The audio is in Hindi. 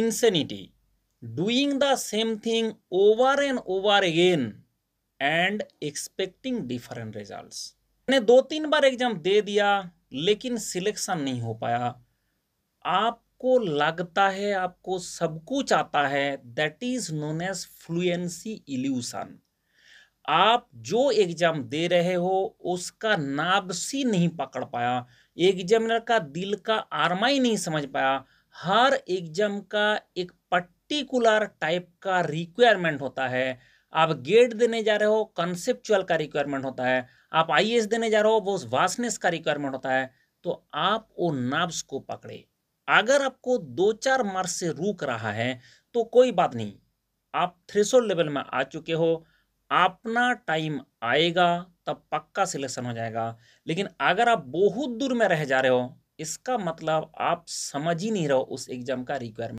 insanity doing the same thing over and over again and expecting different results मैंने दो तीन बार एग्जाम दे दिया लेकिन सिलेक्शन नहीं हो पाया आपको लगता है आपको सब कुछ आता है that is known as fluency illusion आप जो एग्जाम दे रहे हो उसका नाबसी नहीं पकड़ पाया एग्जामिनर का दिल का आरमा ही नहीं समझ पाया हर एग्जाम का एक पर्टिकुलर टाइप का रिक्वायरमेंट होता है आप गेट देने जा रहे हो कंसेप्चुअल का रिक्वायरमेंट होता है आप आई देने जा रहे हो वो वासनेस का रिक्वायरमेंट होता है तो आप वो नाब्स को पकड़े अगर आपको दो चार मार्क्स से रूक रहा है तो कोई बात नहीं आप थ्रेसो लेवल में आ चुके हो अपना टाइम आएगा तब पक्का सिलेक्शन हो जाएगा लेकिन अगर आप बहुत दूर में रह जा रहे हो इसका मतलब आप समझ ही नहीं रहो उस एग्ज़ाम का रिक्वायरमेंट